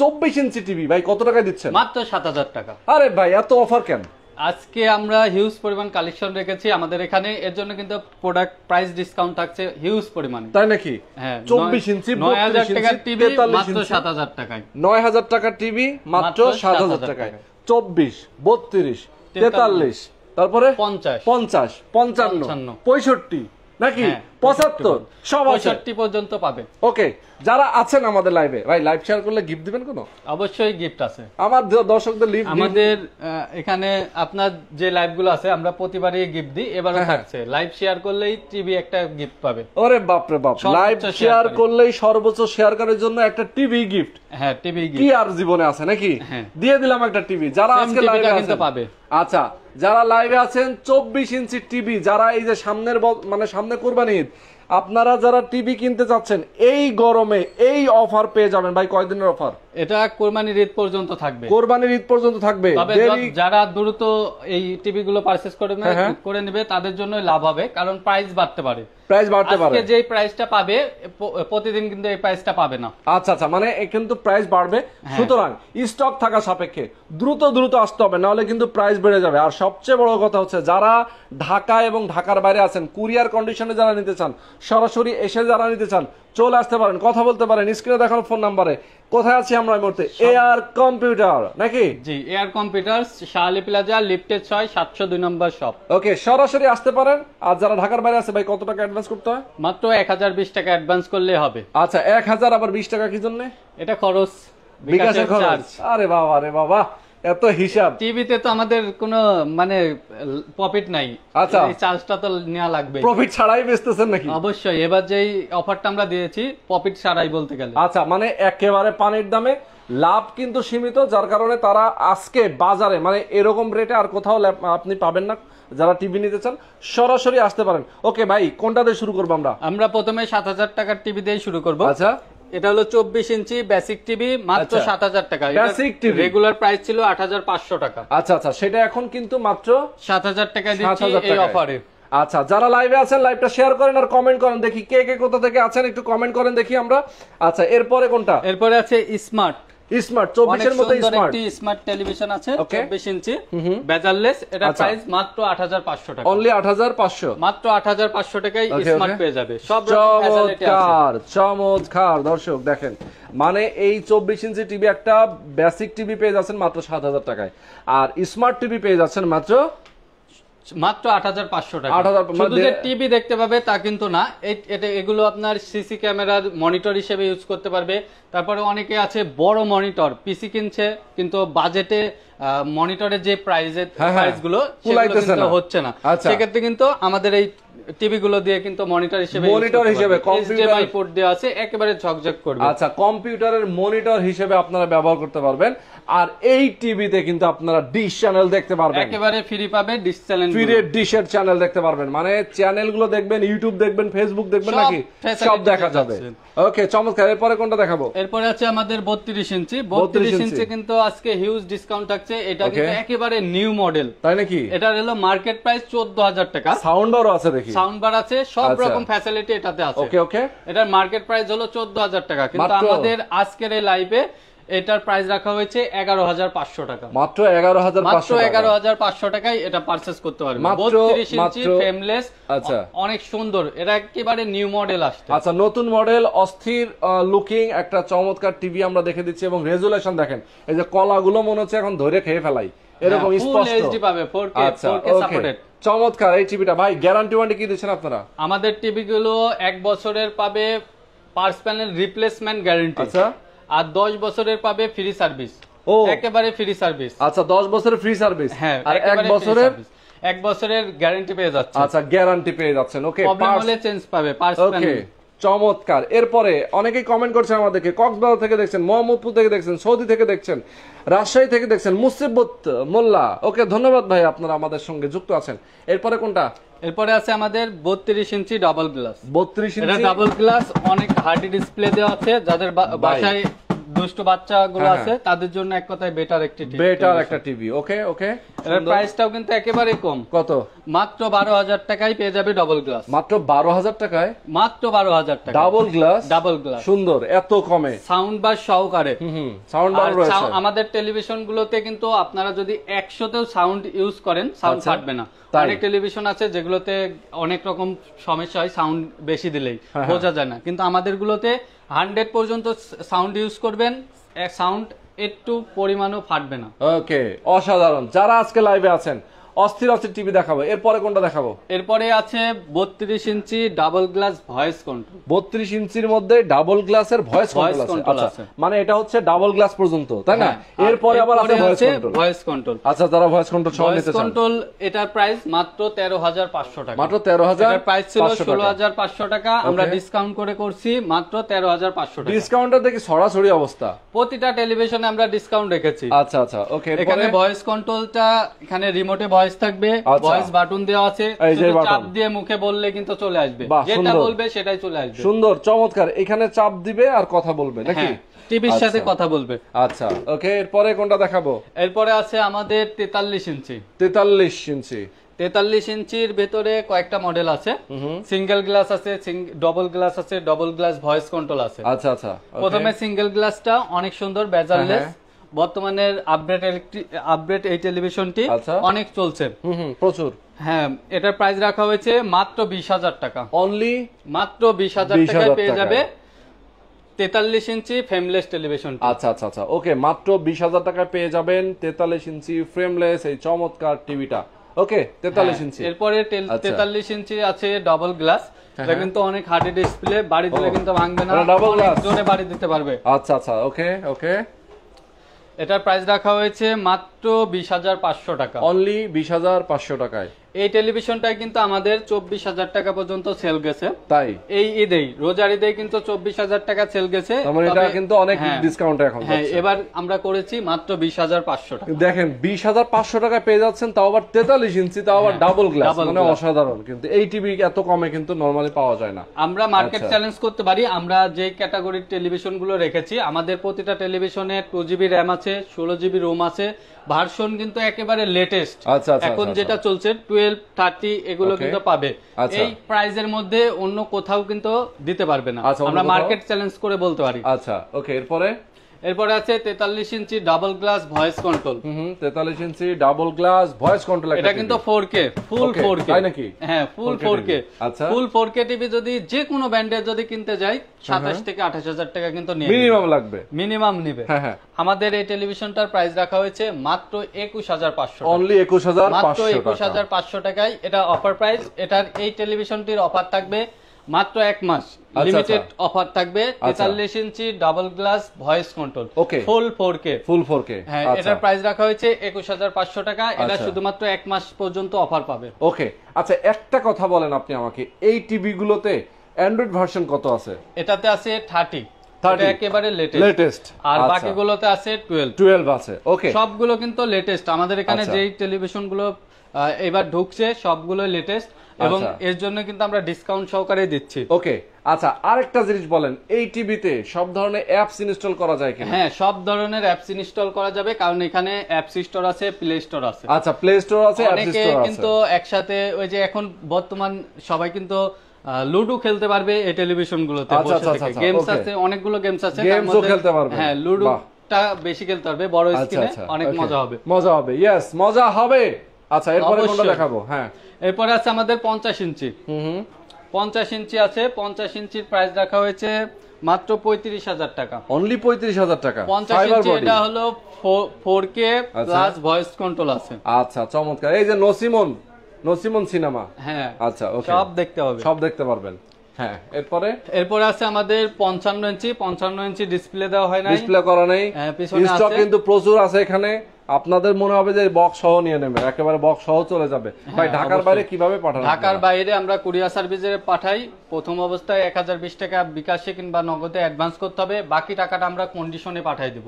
চব্বিশ inch TV ভাই কত টাকা দিচ্ছেন মাত্র সাত হাজার টাকা আরে ভাই এত অফার কেন আজকে আমরা হিউজ পরিমাণ কালেকশন রেখেছি আমাদের এখানে এর জন্য কিন্তু প্রোডাক্ট প্রাইস ডিসকাউন্ট থাকছে হিউজ পরিমাণে তাই নাকি হ্যাঁ 24 ইঞ্চি 9000 টাকার টিভি মাত্র 7000 টাকায় 9000 টাকার টিভি মাত্র 7000 টাকায় 24 32 43 তারপরে 50 50 55 65 নাকি হ্যাঁ। পঁচাত্তর সব পর্যন্ত পাবেন ওকে যারা আছেন আমাদের লাইভে ভাই লাইভ শেয়ার করলে গিফট দিবেন কোনো অবশ্যই গিফট আছে আমার দর্শকদের লিভ আমাদের এখানে আপনার যে লাইভগুলো আছে আমরা প্রতিবারই গিফট দিই এবারও হ্যাঁ, হ্যাঁ। থাকছে লাইভ শেয়ার করলেই টিভি একটা গিফট পাবে ওরে বাপ রে বাপ লাইভ শেয়ার করলেই সর্বোচ্চ শেয়ার করার জন্য একটা টিভি গিফট হ্যাঁ টিভি গিফট কি আর জীবনে আছে নাকি হ্যাঁ। দিয়ে দিলাম একটা টিভি যারা আজকে লাইভে আছেন পাবে আচ্ছা যারা লাইভে আছেন চব্বিশ ইঞ্চি টিভি যারা এই যে সামনের মানে সামনে কোরবানি আপনারা যারা টিভি কিনতে চাচ্ছেন এই গরমে এই অফার পেয়ে যাবেন ভাই কয়দিনের অফার এটা কোরবানির ঈদ পর্যন্ত থাকবে কোরবানির ঈদ পর্যন্ত থাকবে যারা দ্রুত এই টিভি গুলো পারচেজ করে হ্যাঁ, হ্যাঁ। করে নেবে তাদের জন্য লাভ হবে কারণ প্রাইস বাড়তে পারে প্রাইস বাড়তে পারে যে প্রাইসটা পাবে প্রতিদিন কিন্তু এই প্রাইসটা পাবে না আচ্ছা আচ্ছা মানে কিন্তু প্রাইস বাড়বে হ্যাঁ। সুতরাং স্টক থাকা সাপেক্ষে দ্রুত দ্রুত আসতে হবে না হলে কিন্তু প্রাইস বেড়ে যাবে আর সবচেয়ে বড় কথা হচ্ছে যারা ঢাকা এবং ঢাকার বাইরে আছেন কুরিয়ার কন্ডিশনে যারা নিতে চান সরাসরি এসে যারা নিতে চান চলে আসতে পারেন কথা বলতে পারেন স্ক্রিনে দেখানো ফোন নাম্বারে কোথায় আছি আমরা মুহূর্তে এআর কম্পিউটার নাকি G AR computer Shahali plaza লিফটে ছয় সাতশো দুই নম্বর শপ ওকে সরাসরি আসতে পারেন আর যারা ঢাকার বাইরে আছে ভাই কত টাকা অ্যাডভান্স করতে হয় মাত্র এক হাজার বিশ টাকা অ্যাডভান্স করলে হবে আচ্ছা এক হাজার আবার বিশ টাকা কি জন্য এটা খরচ বিকাশের খরচ আরে বাবা আরে বাবা এত হিসাব টিভিতে তো আমাদের কোন মানে প্রফিট নাই আচ্ছা এই চার্জটা তো নেওয়া লাগবে প্রফিট ছাড়াই বেচতেছেন নাকি অবশ্যই এবার যেই অফারটা আমরা দিয়েছি প্রফিট ছাড়াই বলতে গেলে আচ্ছা মানে একেবারে পানির দামে লাভ কিন্তু সীমিত যার কারণে তারা আজকে বাজারে মানে এরকম রেটে আর কোথাও আপনি পাবেন না যারা টিভি নিতে চান সরাসরি আসতে পারেন ওকে ভাই কোনটা দিয়ে শুরু করবো আমরা আমরা প্রথমে সাত হাজার টাকার টিভি দিয়ে শুরু করবো আচ্ছা এটা হলো চব্বিশ ইঞ্চি বেসিক টিভি মাত্র আচ্ছা। সাত হাজার টাকা বেসিক টিভি রেগুলার প্রাইস ছিল আট হাজার পাঁচশো টাকা আচ্ছা আচ্ছা সেটা এখন কিন্তু মাত্র সাত হাজার টাকা দিচ্ছি এই অফারে আচ্ছা যারা লাইভে আছেন লাইভটা শেয়ার করেন আর কমেন্ট করেন দেখি কে কে কোথা থেকে আছেন একটু কমেন্ট করেন দেখি আমরা আচ্ছা এরপরে কোনটা এরপরে আছে স্মার্ট আচ্ছা। চমৎকার দর্শক দেখেন মানে এই চব্বিশ ইঞ্চি টিভি একটা বেসিক টিভি পেয়ে যাচ্ছেন মাত্র হাজার টাকায় আর স্মার্ট টিভি পেয়ে যাচ্ছেন মাত্র মাত্র আট হাজার পাঁচশো টাকা মানে টিভি দেখতে পাবে তা কিন্তু না এটা এগুলো আপনার সিসি ক্যামেরার মনিটর হিসেবে ইউজ করতে পারবে তারপরে অনেকে আছে বড় মনিটর পিসি কিনছে কিন্তু বাজেটে মনিটরের যে প্রাইজের প্রাইস হ্যাঁ, হ্যাঁ। গুলো হচ্ছে না আচ্ছা। সেক্ষেত্রে কিন্তু আমাদের এই টিভি গুলো দিয়ে কিন্তু মনিটর হিসেবে মনিটর হিসেবে কম্পিউটার পোর্ট দেওয়া আছে একেবারে ঝকঝক করবে আচ্ছা কম্পিউটারের মনিটর হিসেবে আপনারা ব্যবহার করতে পারবেন আর এই টিভিতে কিন্তু আপনারা ডিশ চ্যানেল দেখতে পারবেন একেবারে ফ্রি পাবে ডিশ চ্যানেল ফ্রি ডিশের চ্যানেল দেখতে পারবেন মানে চ্যানেল গুলো দেখবেন ইউটিউব দেখবেন ফেসবুক দেখবেন নাকি সব দেখা যাবে ওকে চমৎকার এরপরে কোনটা দেখাবো এরপরে আছে আমাদের 32 ইঞ্চি 32 ইঞ্চি কিন্তু আজকে হিউজ ডিসকাউন্ট থাকছে আছে এটা কিন্তু একেবারে নিউ মডেল তাই নাকি এটা হলো মার্কেট প্রাইস 14000 টাকা সাউন্ড বারও আছে দেখি সাউন্ড বার আছে সব আচ্ছা। রকম ফ্যাসিলিটি এটাতে আছে ওকে ওকে এটার মার্কেট প্রাইস হলো 14000 টাকা কিন্তু আমাদের আজকের এই লাইভে এটার প্রাইস রাখা হয়েছে এগারো হাজার পাঁচশো টাকা মাত্র এগারো হাজার মাত্র এগারো হাজার পাঁচশো টাকায় এটা পারচেস করতে পারবে আচ্ছা অনেক সুন্দর এটা একেবারে নিউ মডেল আসছে আচ্ছা নতুন মডেল অস্থির লুকিং একটা চমৎকার টিভি আমরা দেখে দিচ্ছি এবং রেজুলেশন দেখেন এই যে কলাগুলো মনে হচ্ছে এখন ধরে খেয়ে ফেলাই হ্যাঁ, এরকম পাবে আচ্ছা, চমৎকার এই টিভিটা ভাই গ্যারান্টি ওয়ান্টি কি দিচ্ছেন আপনারা আমাদের টিভি গুলো এক বছরের পাবে পার্স প্যানেল রিপ্লেসমেন্ট গ্যারান্টি আচ্ছা আর দশ বছরের পাবে ফ্রি সার্ভিস ও একেবারে ফ্রি সার্ভিস আচ্ছা দশ বছরের ফ্রি সার্ভিস হ্যাঁ আর এক বছরের এক বছরের গ্যারান্টি পেয়ে যাচ্ছে আচ্ছা গ্যারান্টি পেয়ে যাচ্ছেন ওকে আচ্ছা, প্রবলেম হলে চেঞ্জ পাবে পার্টস ওকে চমৎকার এরপরে অনেকেই কমেন্ট করছেন আমাদেরকে কক্সবাজার থেকে দেখছেন মোহাম্মদপুর থেকে দেখছেন সৌদি থেকে দেখছেন রাজশাহী থেকে দেখছেন মুসিবত মোল্লা ওকে ধন্যবাদ ভাই আপনারা আমাদের সঙ্গে যুক্ত আছেন এরপরে কোনটা এরপরে আছে আমাদের 32 ইঞ্চি ডাবল গ্লাস 32 ইঞ্চি এটা ডাবল গ্লাস অনেক হার্ডি ডিসপ্লে দেওয়া আছে যাদের বাসায় দুষ্ট বাচ্চা গুলো হ্যাঁ, আছে হ্যাঁ। তাদের জন্য এক কথায় বেটার একটি টিভি বেটার একটা টিভি ওকে ওকে প্রাইসটাও কিন্তু একেবারে কম কত মাত্র টাকায় পেয়ে যাবে গ্লাস মাত্র টাকায় মাত্র টাকা ডাবল গ্লাস ডাবল গ্লাস সুন্দর এত কমে সাউন্ড বার সহকারে সাউন্ড বার আমাদের টেলিভিশন গুলোতে কিন্তু আপনারা যদি একশোতেও সাউন্ড ইউজ করেন সাউন্ড ছাড়বে না অনেক টেলিভিশন আছে যেগুলোতে অনেক রকম সমস্যা হয় সাউন্ড বেশি দিলেই হ্যাঁ, হ্যাঁ। বোঝা যায় না কিন্তু আমাদের গুলোতে হান্ড্রেড পর্যন্ত সাউন্ড ইউজ করবেন সাউন্ড একটু পরিমাণও ফাটবে না ওকে অসাধারণ যারা আজকে লাইভে আছেন অস্থির অস্থির টিভি দেখাবো এরপরে কোনটা দেখাবো এরপরে আছে বত্রিশ inch double glass voice control বত্রিশ ইঞ্চির মধ্যে ডাবল গ্লাসের ভয়েস কন্ট্রোল আচ্ছা, আছে মানে এটা হচ্ছে ডাবল গ্লাস পর্যন্ত তাই না হ্যাঁ, এরপরে আবার আছে ভয়েস কন্ট্রোল ভয়েস কন্ট্রোল আচ্ছা তারা ভয়েস কন্ট্রোল সব নিতে চান কন্ট্রোল এটার প্রাইস মাত্র 13500 টাকা মাত্র 13000 এর প্রাইস ছিল 16500 টাকা আমরা ডিসকাউন্ট করে করছি মাত্র 13500 টাকা ডিসকাউন্টটা দেখি সরাসরি অবস্থা প্রতিটা টেলিভিশনে আমরা ডিসকাউন্ট রেখেছি আচ্ছা আচ্ছা ওকে এখানে ভয়েস কন্ট্রোলটা এখানে রিমোটে ভয়েস ভয়েস থাকবে ভয়েস আচ্ছা। বাটন দেওয়া আছে চাপ দিয়ে মুখে বললে কিন্তু চলে আসবে যেটা বলবে সেটাই চলে আসবে সুন্দর চমৎকার এখানে চাপ দিবে আর কথা বলবে নাকি হ্যাঁ, টিভির আচ্ছা। সাথে কথা বলবে আচ্ছা ওকে এরপরে কোনটা দেখাবো এরপরে আছে আমাদের তেতাল্লিশ ইঞ্চি তেতাল্লিশ ইঞ্চি তেতাল্লিশ ইঞ্চির ভেতরে কয়েকটা মডেল আছে সিঙ্গেল গ্লাস আছে ডবল গ্লাস আছে ডবল গ্লাস ভয়েস কন্ট্রোল আছে আচ্ছা আচ্ছা প্রথমে সিঙ্গেল গ্লাসটা অনেক সুন্দর বেজারলেস হ্যাঁ, হ্যাঁ। বর্তমানের আপডেট আপডেট এই টেলিভিশনটি আচ্ছা। অনেক চলছে প্রচুর হ্যাঁ এটার প্রাইস রাখা হয়েছে মাত্র বিশ হাজার টাকা অনলি মাত্র বিশ হাজার টাকায় পেয়ে যাবে তেতাল্লিশ ইঞ্চি ফ্রেমলেস টেলিভিশন আচ্ছা আচ্ছা আচ্ছা ওকে মাত্র বিশ হাজার টাকায় পেয়ে যাবেন তেতাল্লিশ ইঞ্চি ফ্রেমলেস এই চমৎকার টিভিটা ওকে তেতাল্লিশ হ্যাঁ, ইঞ্চি এরপরে আচ্ছা। তেতাল্লিশ ইঞ্চি আছে ডবল গ্লাস হ্যাঁ, এটা কিন্তু হ্যাঁ। অনেক হার্ডি ডিসপ্লে বাড়ি দিলে কিন্তু ভাঙবে না ডাবল মানে গ্লাস বাড়ি দিতে পারবে আচ্ছা আচ্ছা ওকে ওকে এটার প্রাইস রাখা হয়েছে মাত্র মাত্র বিশ হাজার পাঁচশো টাকা অনলি বিশ হাজার পাঁচশো টাকায় এই কিন্তু আমাদের চব্বিশ হাজার টাকা পর্যন্ত সেল গেছে তাই এই ঈদেই রোজার কিন্তু চব্বিশ হাজার টাকা সেল গেছে মানে এটা কিন্তু অনেক ডিসকাউন্ট হ্যাঁ, এখন হ্যাঁ, এবার আমরা করেছি মাত্র বিশ হাজার পাঁচশো টাকা দেখেন বিশ হাজার পাঁচশো টাকা পেয়ে যাচ্ছেন তাও আবার তেতাল্লিশ ইঞ্চি তাও আবার ডাবল হ্যাঁ, গ্লাস মানে অসাধারণ কিন্তু এই টিভি এত কমে কিন্তু নর্মালি পাওয়া যায় না আমরা মার্কেট চ্যালেঞ্জ করতে পারি আমরা যে ক্যাটাগরির গুলো রেখেছি আমাদের প্রতিটা টেলিভিশনে টু জিবি র্যাম আছে ষোলো জিবি রোম আছে ভার্সন কিন্তু একেবারে লেটেস্ট আচ্ছা, আচ্ছা, আচ্ছা, এখন যেটা চলছে টুয়েলভ থার্টি এগুলো কিন্তু পাবে এই এর মধ্যে অন্য কোথাও কিন্তু দিতে পারবে না আমরা মার্কেট চ্যালেঞ্জ করে বলতে পারি আচ্ছা ওকে এরপরে এরপরে আছে 43 inch double glass voice control হুম 43 inch double glass voice control এটা কিন্তু 4K ফুল 4K তাই নাকি হ্যাঁ ফুল 4K আচ্ছা ফুল 4K টিভি যদি যে কোনো ব্র্যান্ডের যদি কিনতে যাই 27 থেকে 28000 টাকা কিন্তু নিয়ে মিনিমাম লাগবে মিনিমাম নেবে হ্যাঁ, হ্যাঁ আমাদের এই টেলিভিশনটার প্রাইস রাখা হয়েছে মাত্র 21500 অনলি 21500 মাত্র 21500 টাকায় এটা অফার প্রাইস এটার এই টেলিভিশনটির অফার থাকবে মাত্র এক মাস লিমিটেড আচ্ছা, অফার আচ্ছা। থাকবে 43 আচ্ছা। Inch double glass voice control full 4K full 4K হ্যাঁ এটার প্রাইস রাখা হয়েছে 21500 টাকা এটা শুধুমাত্র এক মাস পর্যন্ত অফার পাবে ওকে আচ্ছা একটা কথা বলেন আপনি আমাকে এই টিভি গুলোতে অ্যান্ড্রয়েড ভার্সন কত আছে এটাতে আছে 30 একেবারে লেটেস্ট আর বাকিগুলোতে আছে 12 12 আছে ওকে সবগুলো কিন্তু লেটেস্ট আমাদের এখানে যেই গুলো এবার ঢুকছে সবগুলো লেটেস্ট এবং আচ্ছা। এর জন্য কিন্তু আমরা ডিসকাউন্ট সহকারে দিচ্ছি ওকে আচ্ছা আরেকটা জিনিস বলেন এই টিভিতে সব ধরনের অ্যাপস ইনস্টল করা যায় কিনা হ্যাঁ সব ধরনের অ্যাপস ইনস্টল করা যাবে কারণ এখানে অ্যাপ স্টোর আছে প্লে স্টোর আছে আচ্ছা প্লে স্টোর আছে স্টোর অনেকে কিন্তু একসাথে ওই যে এখন বর্তমান সবাই কিন্তু লুডো খেলতে পারবে এই টেলিভিশন গুলোতে আচ্ছা, বসে আচ্ছা, থেকে গেমস আছে অনেকগুলো গেমস আছে গেমসও খেলতে পারবে হ্যাঁ লুডো বেশি খেলতে পারবে বড় স্ক্রিনে অনেক মজা হবে মজা হবে ইয়েস মজা হবে আচ্ছা এরপরে কোনটা দেখাবো হ্যাঁ এরপরে আছে আমাদের 50 ইঞ্চি হুম হুম 50 ইঞ্চি আছে 50 ইঞ্চির প্রাইস রাখা হয়েছে মাত্র 35000 টাকা অনলি 35000 টাকা 50 ইঞ্চি এটা হলো 4K প্লাস ভয়েস কন্ট্রোল আছে আচ্ছা চমৎকার এই যে নসিমন নসিমন সিনেমা হ্যাঁ আচ্ছা ওকে সব দেখতে হবে সব দেখতে পারবেন হ্যাঁ এরপরে এরপরে আছে আমাদের ইঞ্চি ইঞ্চি ডিসপ্লে দেওয়া হয় না ডিসপ্লে করা হ্যাঁ, নেই প্রচুর আছে এখানে আপনাদের মনে হবে যে বক্স সহ নিয়ে নেবে একেবারে বক্স সহ চলে যাবে হ্যাঁ, ভাই ঢাকার বাইরে কিভাবে পাঠানো ঢাকার বাইরে আমরা কুরিয়ার সার্ভিসে পাঠাই প্রথম অবস্থায় এক হাজার বিশ টাকা বিকাশে কিংবা নগদে অ্যাডভান্স করতে হবে বাকি টাকাটা আমরা কন্ডিশনে পাঠিয়ে দেব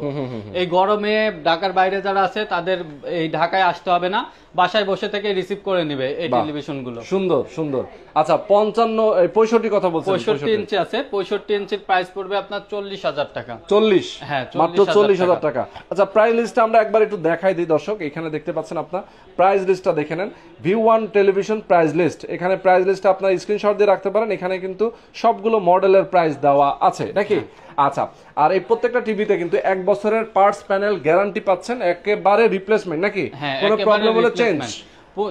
এই গরমে ঢাকার বাইরে যারা আছে তাদের এই ঢাকায় আসতে হবে না বাসায় বসে থেকে রিসিভ করে নেবে এই টেলিভিশন গুলো সুন্দর সুন্দর আচ্ছা পঞ্চান্ন পঁয়ষট্টি কথা বলছি পঁয়ষট্টি ইঞ্চি আছে পঁয়ষট্টি ইঞ্চির প্রাইস পড়বে আপনার চল্লিশ হাজার টাকা চল্লিশ হ্যাঁ মাত্র চল্লিশ হাজার টাকা আচ্ছা প্রাইস লিস্টটা আমরা একবার একটু দেখাই দিই দর্শক এখানে দেখতে পাচ্ছেন আপনার প্রাইস লিস্টটা দেখে নেন V one television price list এখানে প্রাইস লিস্টটা আপনার স্ক্রিনশট দিয়ে রাখতে পারেন এখানে কিন্তু সবগুলো মডেলের প্রাইস দেওয়া আছে নাকি হ্যাঁ। আচ্ছা আর এই প্রত্যেকটা টিভিতে কিন্তু এক বছরের পার্টস প্যানেল গ্যারান্টি পাচ্ছেন একেবারে রিপ্লেসমেন্ট নাকি হ্যাঁ, কোনো প্রবলেম হলে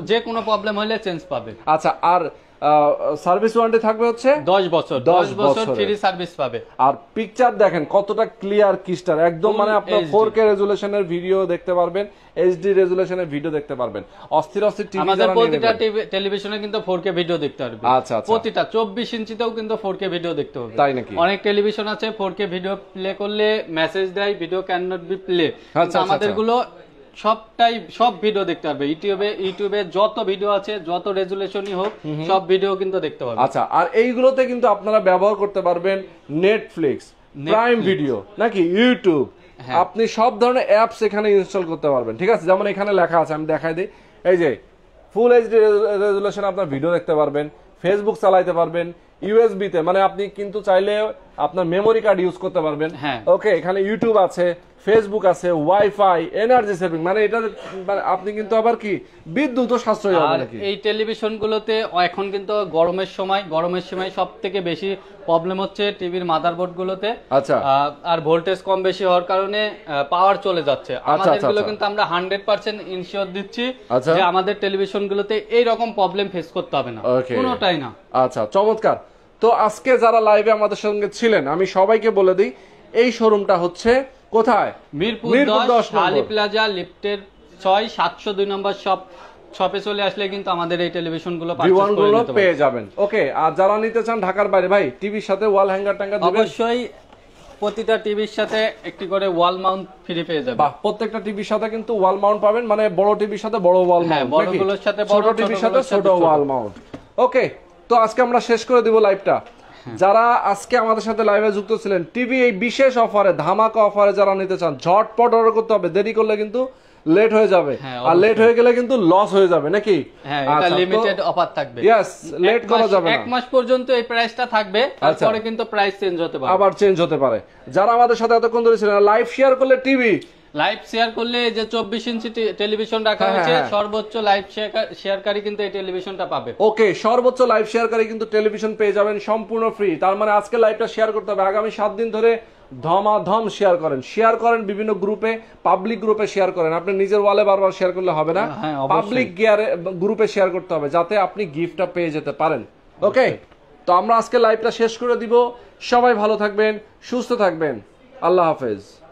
যে কোনো প্রবলেম হলে চেঞ্জ পাবে আচ্ছা আর সার্ভিস ওয়ারেন্টি থাকবে হচ্ছে 10 বছর 10 বছর ফ্রি সার্ভিস পাবে আর পিকচার দেখেন কতটা ক্লিয়ার ক্রিস্টাল একদম মানে আপনার 4K রেজোলিউশনের ভিডিও দেখতে পারবেন এইচডি রেজোলিউশনের ভিডিও দেখতে পারবেন অস্থির অস্থির টিভি আমাদের প্রতিটা টেলিভিশনে কিন্তু 4K ভিডিও দেখতে পারবে আচ্ছা আচ্ছা প্রতিটা 24 ইঞ্চিতেও কিন্তু 4K ভিডিও দেখতে পাবে তাই নাকি অনেক টেলিভিশন আছে 4K ভিডিও প্লে করলে মেসেজ দেয় video can not be play আচ্ছা, আচ্ছা, আচ্ছা। আমাদের গুলো সবটাই সব ভিডিও দেখতে পারবে ইউটিউবে ইউটিউবে যত ভিডিও আছে যত রেজুলেশনই হোক সব ভিডিও কিন্তু দেখতে পারবে আচ্ছা আর এইগুলোতে কিন্তু আপনারা ব্যবহার করতে পারবেন নেটফ্লিক্স প্রাইম ভিডিও নাকি ইউটিউব হ্যাঁ। আপনি সব ধরনের অ্যাপস এখানে ইনস্টল করতে পারবেন ঠিক আছে যেমন এখানে লেখা আছে আমি দেখাই দিই এই যে ফুল এইচডি রেজুলেশন আপনার ভিডিও দেখতে পারবেন ফেসবুক চালাইতে পারবেন ইউএসবিতে মানে আপনি কিন্তু চাইলে আপনার মেমোরি কার্ড ইউজ করতে পারবেন ওকে হ্যাঁ। এখানে ইউটিউব আছে ফেসবুক আছে ওয়াইফাই এনার্জি সেভিং মানে এটা মানে আপনি কিন্তু আবার কি বিদ্যুৎ সাশ্রয় হবে এই টেলিভিশন গুলোতে এখন কিন্তু গরমের সময় গরমের সময় সব থেকে বেশি প্রবলেম হচ্ছে টিভির মাদারবোর্ড গুলোতে আচ্ছা আর ভোল্টেজ কম বেশি হওয়ার কারণে পাওয়ার চলে যাচ্ছে আচ্ছা, আচ্ছা, আমাদের গুলো আচ্ছা। কিন্তু আমরা 100% ইনশিওর দিচ্ছি যে আমাদের টেলিভিশন গুলোতে এই রকম প্রবলেম ফেস করতে হবে না কোনোটাই না আচ্ছা চমৎকার তো আজকে যারা লাইভে আমাদের সঙ্গে ছিলেন আমি সবাইকে বলে দিই এই শোরুমটা হচ্ছে কোথায় মিরপুর প্লাজা লিফটের ছয় সাতশো দুই নম্বর সব চলে আসলে কিন্তু আমাদের এই টেলিভিশন গুলো গুলো পেয়ে যাবেন ওকে আর যারা নিতে চান ঢাকার বাইরে ভাই টিভির সাথে ওয়াল হ্যাঙ্গার ট্যাঙ্গার অবশ্যই প্রতিটা টিভির সাথে একটি করে ওয়াল মাউন্ট ফ্রি পেয়ে যাবে বা প্রত্যেকটা টিভির সাথে কিন্তু ওয়াল মাউন্ট পাবেন মানে বড় টিভির সাথে বড় ওয়াল হ্যাঁ, মাউন্ট সাথে বড় টিভির সাথে ছোট ওয়াল মাউন্ট ওকে তো আজকে আমরা শেষ করে দিব লাইভটা যারা আজকে আমাদের সাথে লাইভে যুক্ত ছিলেন টিভি এই বিশেষ অফারে ধামাকা অফারে যারা নিতে চান ঝটপট অর্ডার করতে হবে দেরি করলে কিন্তু লেট হয়ে যাবে হ্যাঁ, আর লেট হয়ে গেলে কিন্তু লস হয়ে যাবে নাকি হ্যাঁ এটা লিমিটেড আচ্ছা, অফার থাকবে यस লেট করা যাবে না এক মাস পর্যন্ত এই প্রাইসটা থাকবে আচ্ছা। তারপরে কিন্তু প্রাইস চেঞ্জ হতে পারে আবার চেঞ্জ হতে পারে যারা আমাদের সাথে এতক্ষণ ধরে ছিলেন লাইভ শেয়ার করলে টিভি লাইভ শেয়ার করলে যে চব্বিশ ইঞ্চি টেলিভিশন রাখা হ্যাঁ, হয়েছে হ্যাঁ, হ্যাঁ। সর্বোচ্চ লাইভ শেয়ারকারী কিন্তু এই টেলিভিশনটা পাবে ওকে সর্বোচ্চ লাইভ শেয়ারকারী কিন্তু টেলিভিশন পেয়ে যাবেন সম্পূর্ণ ফ্রি তার মানে আজকে লাইভটা শেয়ার করতে হবে আগামী সাত দিন ধরে ধমাধম শেয়ার করেন শেয়ার করেন বিভিন্ন গ্রুপে পাবলিক গ্রুপে শেয়ার করেন আপনি নিজের ওয়ালে বারবার শেয়ার করলে হবে না পাবলিক গিয়ারে গ্রুপে শেয়ার করতে হবে যাতে আপনি গিফটটা পেয়ে যেতে পারেন ওকে তো আমরা আজকে লাইভটা শেষ করে দিব সবাই ভালো থাকবেন সুস্থ থাকবেন আল্লাহ হাফেজ